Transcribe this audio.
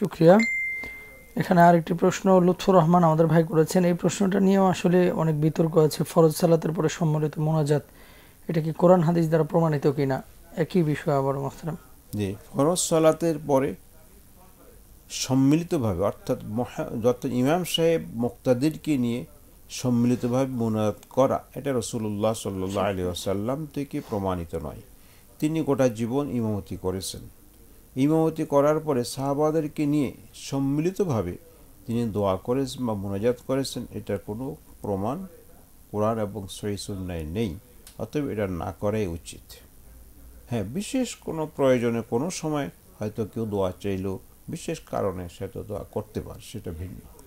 শুক্রিয়া এখানে আরেকটি প্রশ্ন লুৎফুর রহমান আমাদের ভাই করেছেন এই প্রশ্নটা নিয়েও আসলে অনেক বিতর্ক আছে ফরজ সালাতের পরে সম্মিলিত মোনাজাত এটা কি কোরআন হাদিস দ্বারা প্রমাণিত কিনা একই বিষয় আবার মোহতারাম জি ফরজ সালাতের পরে সম্মিলিতভাবে অর্থাৎ যত ইমাম সাহেব মোক্তাদিরকে নিয়ে সম্মিলিতভাবে মোনাজাত করা এটা রসুল্লাহ সাল্লি আসাল্লাম থেকে প্রমাণিত নয় তিনি গোটা জীবন ইমামতি করেছেন ইমামতি করার পরে সাহাবাদেরকে নিয়ে সম্মিলিতভাবে তিনি দোয়া করেছেন বা মোনাজাত করেছেন এটার কোনো প্রমাণ কোরআন এবং সহিসুন্নায় নেই অতএব এটা না করাই উচিত হ্যাঁ বিশেষ কোনো প্রয়োজনে কোনো সময় হয়তো কেউ দোয়া চাইল বিশেষ কারণে সেটা দোয়া করতে পারে সেটা ভিন্ন